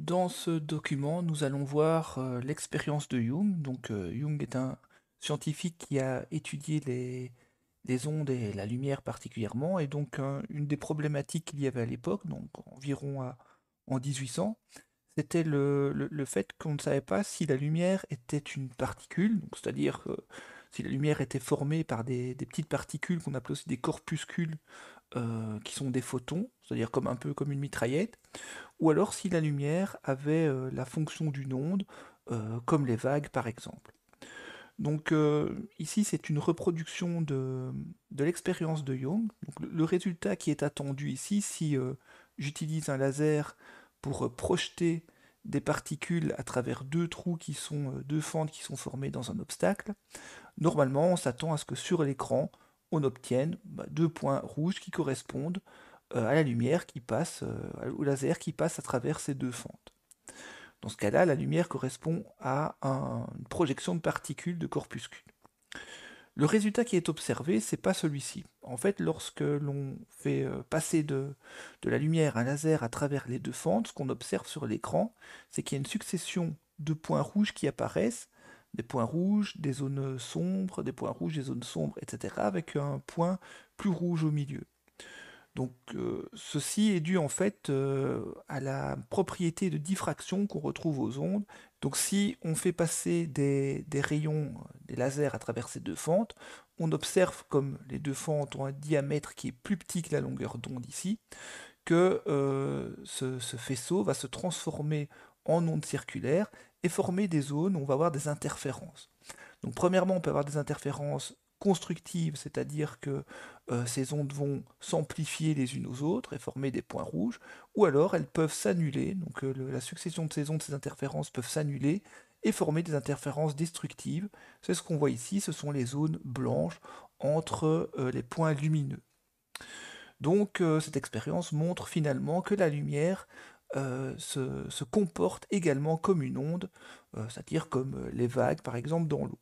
Dans ce document, nous allons voir euh, l'expérience de Jung. Donc, Young euh, Jung est un scientifique qui a étudié les, ondes et la lumière particulièrement, et donc une des problématiques qu'il y avait à l'époque, donc environ en 1800, c'était le, fait qu'on ne savait pas si la lumière était une particule, c'est-à-dire euh, si la lumière était formée par des, des petites particules qu'on appelait aussi des corpuscules euh, qui sont des photons, c'est-à-dire comme un peu comme une mitraillette, ou alors si la lumière avait euh, la fonction d'une onde, euh, comme les vagues par exemple. Donc ici c'est une reproduction de, l'expérience de Young. le, résultat qui est attendu ici, si j'utilise un laser pour projeter des particules à travers deux trous qui sont deux fentes qui sont formées dans un obstacle, normalement on s'attend à ce que sur l'écran on obtient bah, deux points rouges qui correspondent euh, à la lumière qui passe, euh, au laser qui passe à travers ces deux fentes. Dans ce cas-là, la lumière correspond à une projection de particules de corpuscules. Le résultat qui est observé, n'est pas celui-ci. En fait, lorsque l'on fait euh, passer de, de la lumière à un laser à travers les deux fentes, ce qu'on observe sur l'écran, c'est qu'il y a une succession de points rouges qui apparaissent des points rouges, des zones sombres, des points rouges, des zones sombres, etc., avec un point plus rouge au milieu. Donc euh, ceci est dû en fait euh, à la propriété de diffraction qu'on retrouve aux ondes. Donc si on fait passer des, rayons, des lasers à travers ces deux fentes, on observe comme les deux fentes ont un diamètre qui est plus petit que la longueur d'onde ici, que euh, ce, ce, faisceau va se transformer en ondes circulaires et former des zones où on va avoir des interférences. Donc premièrement, on peut avoir des interférences constructives, c'est-à-dire que euh, ces ondes vont s'amplifier les unes aux autres et former des points rouges, ou alors elles peuvent s'annuler, donc euh, la succession de ces ondes, ces interférences peuvent s'annuler et former des interférences destructives. C'est ce qu'on voit ici, ce sont les zones blanches entre euh, les points lumineux. Donc cette expérience montre finalement que la lumière euh, se, comporte également comme une onde, euh, c'est-à-dire comme euh, les vagues par exemple dans l'eau.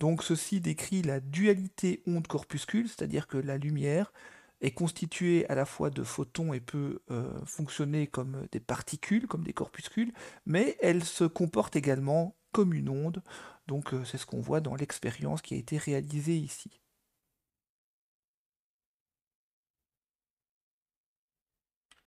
Donc ceci décrit la dualité onde-corpuscule, c'est-à-dire que la lumière est constituée à la fois de photons et peut fonctionner comme des particules, comme des corpuscules, mais elle se comporte également comme une onde. Donc c'est ce qu'on voit dans l'expérience qui a été réalisée ici.